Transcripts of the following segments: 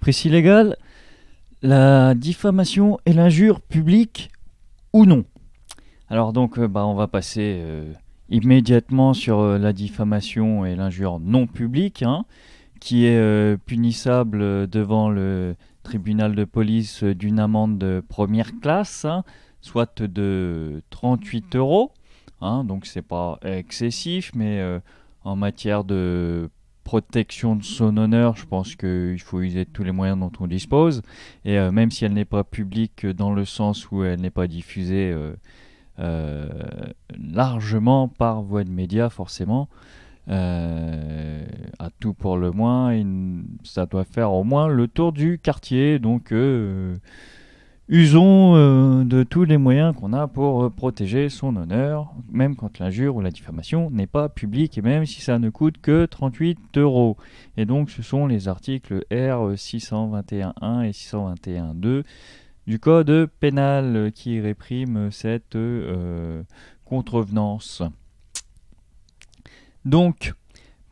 Précis légal, la diffamation et l'injure publique ou non. Alors donc, euh, bah, on va passer euh, immédiatement sur euh, la diffamation et l'injure non publique, hein, qui est punissable devant le tribunal de police d'une amende de première classe, hein, soit de 38 euros. Hein, donc c'est pas excessif, mais en matière de protection de son honneur, je pense qu'il faut user tous les moyens dont on dispose. Et euh, même si elle n'est pas publique euh, dans le sens où elle n'est pas diffusée euh, largement par voie de médias, forcément, à tout pour le moins, ça doit faire au moins le tour du quartier. Donc Usons euh, de tous les moyens qu'on a pour euh, protéger son honneur, même quand l'injure ou la diffamation n'est pas publique et même si ça ne coûte que 38 euros. Et donc ce sont les articles R 621.1 et 621.2 du code pénal qui répriment cette euh, contrevenance. Donc,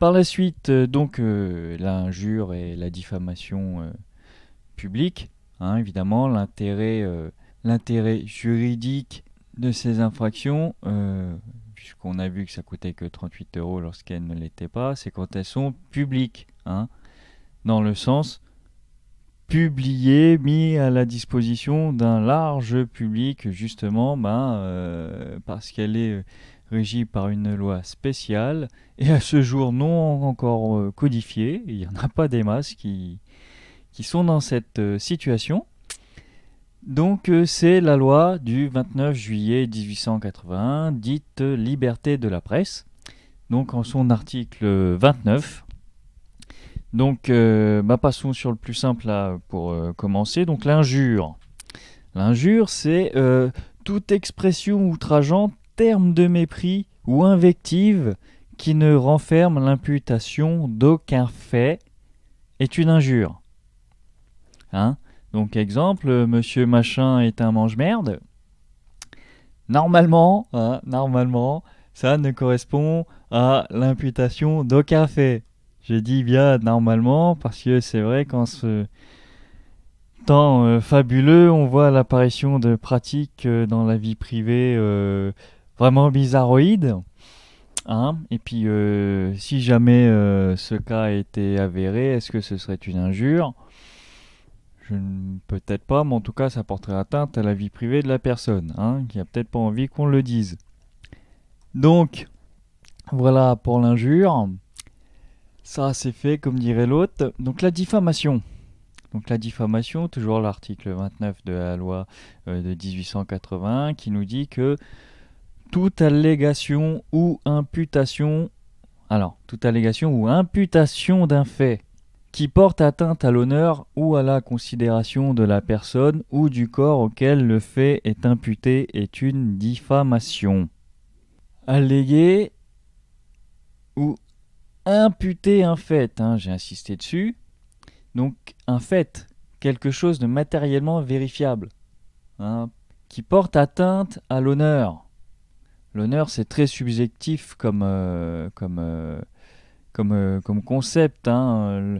par la suite, donc l'injure et la diffamation publique Hein, évidemment, euh, l'intérêt, juridique de ces infractions, euh, puisqu'on a vu que ça coûtait que 38 euros lorsqu'elles ne l'étaient pas, c'est quand elles sont publiques, hein. dans le sens publiées, mis à la disposition d'un large public, justement, ben, euh, parce qu'elle est régie par une loi spéciale et à ce jour non encore codifiée. Il n'y en a pas des masses qui, qui sont dans cette euh, situation. Donc euh, c'est la loi du 29 juillet 1881, dite liberté de la presse, donc en son article 29. Euh, donc bah, passons sur le plus simple pour commencer, donc l'injure. L'injure c'est toute expression outrageante, terme de mépris ou invective qui ne renferme l'imputation d'aucun fait est une injure. Hein. Donc, exemple, monsieur machin est un mange-merde. Normalement, hein, normalement, ça ne correspond à l'imputation d'aucun fait. J'ai dit bien normalement parce que c'est vrai qu'en ce temps euh, fabuleux, on voit l'apparition de pratiques euh, dans la vie privée euh, vraiment bizarroïdes. Hein. Et puis, si jamais ce cas était avéré, est-ce que ce serait une injure je ne peut-être pas, mais en tout cas ça porterait atteinte à la vie privée de la personne, hein, qui a peut-être pas envie qu'on le dise. Donc, voilà pour l'injure. Ça c'est fait, comme dirait l'autre. Donc la diffamation. Donc la diffamation, toujours l'article 29 de la loi euh, de 1880 qui nous dit que toute allégation ou imputation, alors toute allégation ou imputation d'un fait qui porte atteinte à l'honneur ou à la considération de la personne ou du corps auquel le fait est imputé est une diffamation. Alléguer ou imputer un fait, hein, j'ai insisté dessus. Donc un fait, quelque chose de matériellement vérifiable, hein, qui porte atteinte à l'honneur. L'honneur, c'est très subjectif comme, euh, comme euh, euh, comme, concept. Hein,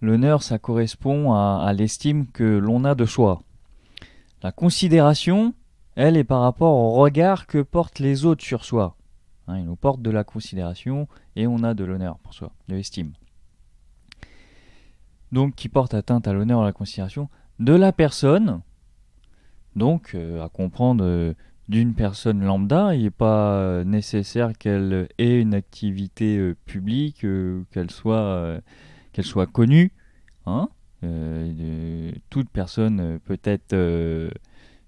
l'honneur, ça correspond à, l'estime que l'on a de soi. La considération, elle, est par rapport au regard que portent les autres sur soi. Hein, ils nous portent de la considération et on a de l'honneur pour soi, de l'estime. Donc, qui porte atteinte à l'honneur à la considération de la personne. Donc, euh, à comprendre. Euh, d'une personne lambda. Il n'est pas euh, nécessaire qu'elle ait une activité euh, publique, euh, qu'elle soit, qu'elle soit connue. Hein. toute personne peut être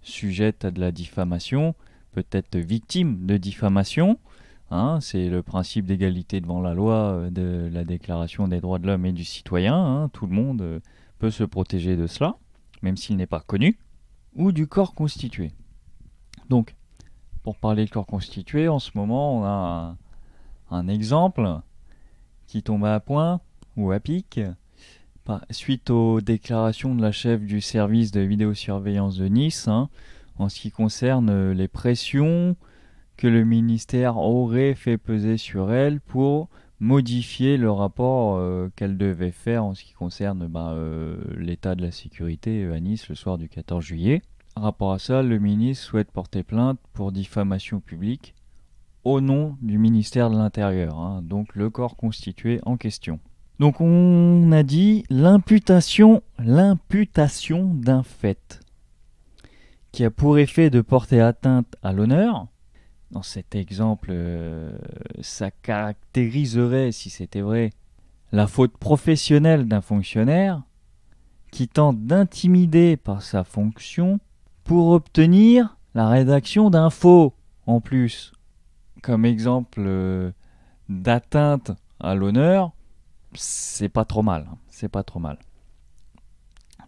sujette à de la diffamation, peut être victime de diffamation. Hein. c'est le principe d'égalité devant la loi de la Déclaration des droits de l'homme et du citoyen. Hein. tout le monde peut se protéger de cela, même s'il n'est pas connu, ou du corps constitué. Donc, pour parler de corps constitué, en ce moment, on a un, exemple qui tombe à point ou à pic suite aux déclarations de la chef du service de vidéosurveillance de Nice hein, en ce qui concerne euh, les pressions que le ministère aurait fait peser sur elle pour modifier le rapport euh, qu'elle devait faire en ce qui concerne bah, euh, l'état de la sécurité à Nice le soir du 14 juillet rapport à ça, le ministre souhaite porter plainte pour diffamation publique au nom du ministère de l'Intérieur, hein, donc le corps constitué en question. Donc on a dit l'imputation, l'imputation d'un fait qui a pour effet de porter atteinte à l'honneur. Dans cet exemple, euh, ça caractériserait, si c'était vrai, la faute professionnelle d'un fonctionnaire qui tente d'intimider par sa fonction pour obtenir la rédaction d'un faux en plus. Comme exemple euh, d'atteinte à l'honneur, c'est pas trop mal. Hein. C'est pas trop mal.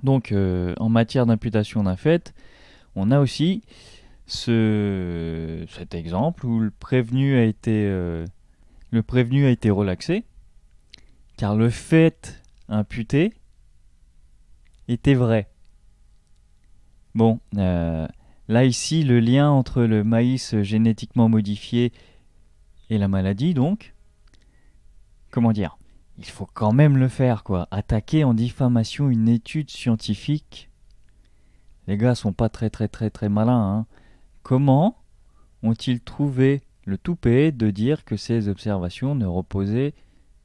Donc, euh, en matière d'imputation d'un fait, on a aussi cet exemple où le prévenu a été, euh, le prévenu a été relaxé, car le fait imputé était vrai. Bon, euh, là ici, le lien entre le maïs génétiquement modifié et la maladie, donc, comment dire Il faut quand même le faire, quoi. Attaquer en diffamation une étude scientifique. Les gars sont pas très très très très malins. Hein. Comment ont-ils trouvé le toupet de dire que ces observations ne reposaient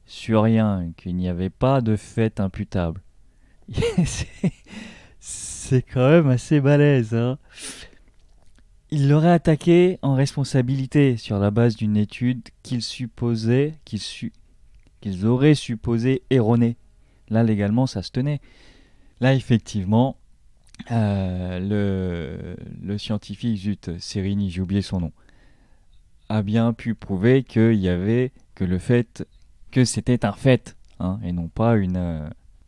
sur rien, qu'il n'y avait pas de fait imputable c'est quand même assez balèze. Hein il l'aurait attaqué en responsabilité sur la base d'une étude qu'il supposait qu'il su, auraient supposé erronée. Là, légalement, ça se tenait. Là, effectivement, euh, le, scientifique, zut, Serini, j'ai oublié son nom, a bien pu prouver qu'il y avait que le fait que c'était un fait, hein, et non pas euh,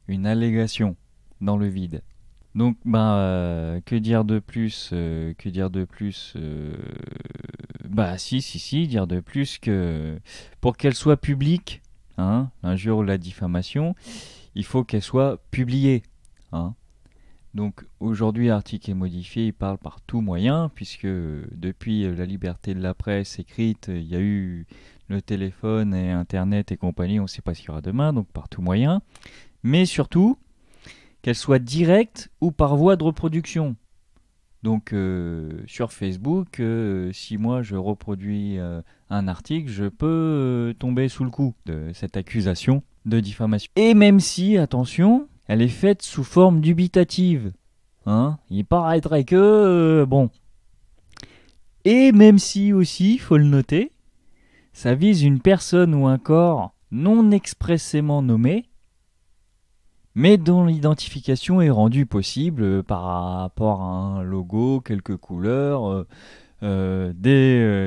une allégation dans le vide. Donc, ben, euh, que dire de plus euh, Que dire de plus euh, Bah, si, si, si, dire de plus que pour qu'elle soit publique, hein, l'injure ou la diffamation, il faut qu'elle soit publiée. Hein. Donc, aujourd'hui, l'article est modifié, il parle par tout moyen, puisque depuis la liberté de la presse écrite, il y a eu le téléphone et Internet et compagnie, on ne sait pas ce qu'il y aura demain, donc par tout moyen. Mais surtout, qu'elle soit directe ou par voie de reproduction. Donc euh, sur Facebook, euh, si moi je reproduis euh, un article, je peux tomber sous le coup de cette accusation de diffamation. Et même si, attention, elle est faite sous forme dubitative. Hein Il paraîtrait que... bon. Et même si aussi, faut le noter, ça vise une personne ou un corps non expressément nommé, mais dont l'identification est rendue possible euh, par rapport à un logo, quelques couleurs, euh, euh,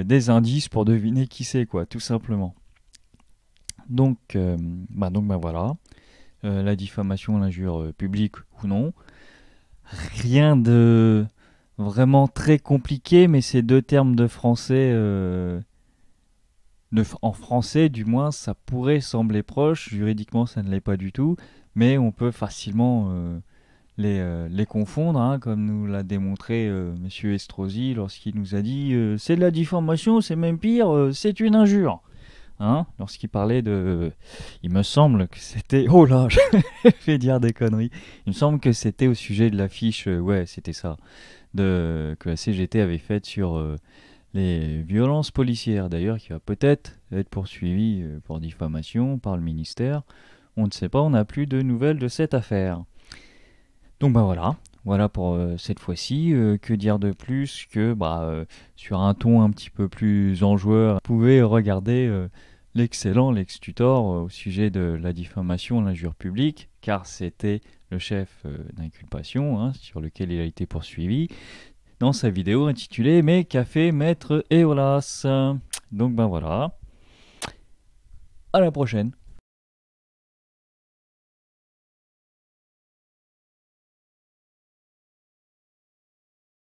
des, indices pour deviner qui c'est, quoi, tout simplement. Donc, bah, donc bah, voilà, la diffamation, l'injure publique ou non. Rien de vraiment très compliqué, mais ces deux termes de français, en français du moins, ça pourrait sembler proche, juridiquement ça ne l'est pas du tout, mais on peut facilement euh, euh, les, confondre, hein, comme nous l'a démontré euh, Monsieur M. Estrosi lorsqu'il nous a dit c'est de la diffamation, c'est même pire, c'est une injure. Hein, lorsqu'il parlait de... Il me semble que c'était... Oh là, je vais dire des conneries. Il me semble que c'était au sujet de l'affiche, ouais, c'était ça, de... que la CGT avait faite sur les violences policières d'ailleurs qui va peut-être être poursuivie pour diffamation par le ministère. On ne sait pas, on n'a plus de nouvelles de cette affaire. Donc bah voilà, voilà pour euh, cette fois-ci. Euh, que dire de plus que bah, euh, sur un ton un petit peu plus enjoueur, vous pouvez regarder l'excellent Lex Tutor au sujet de la diffamation, l'injure publique, car c'était le chef d'inculpation hein, sur lequel il a été poursuivi dans sa vidéo intitulée Mes cafés maître Eolas. Donc ben voilà. À la prochaine.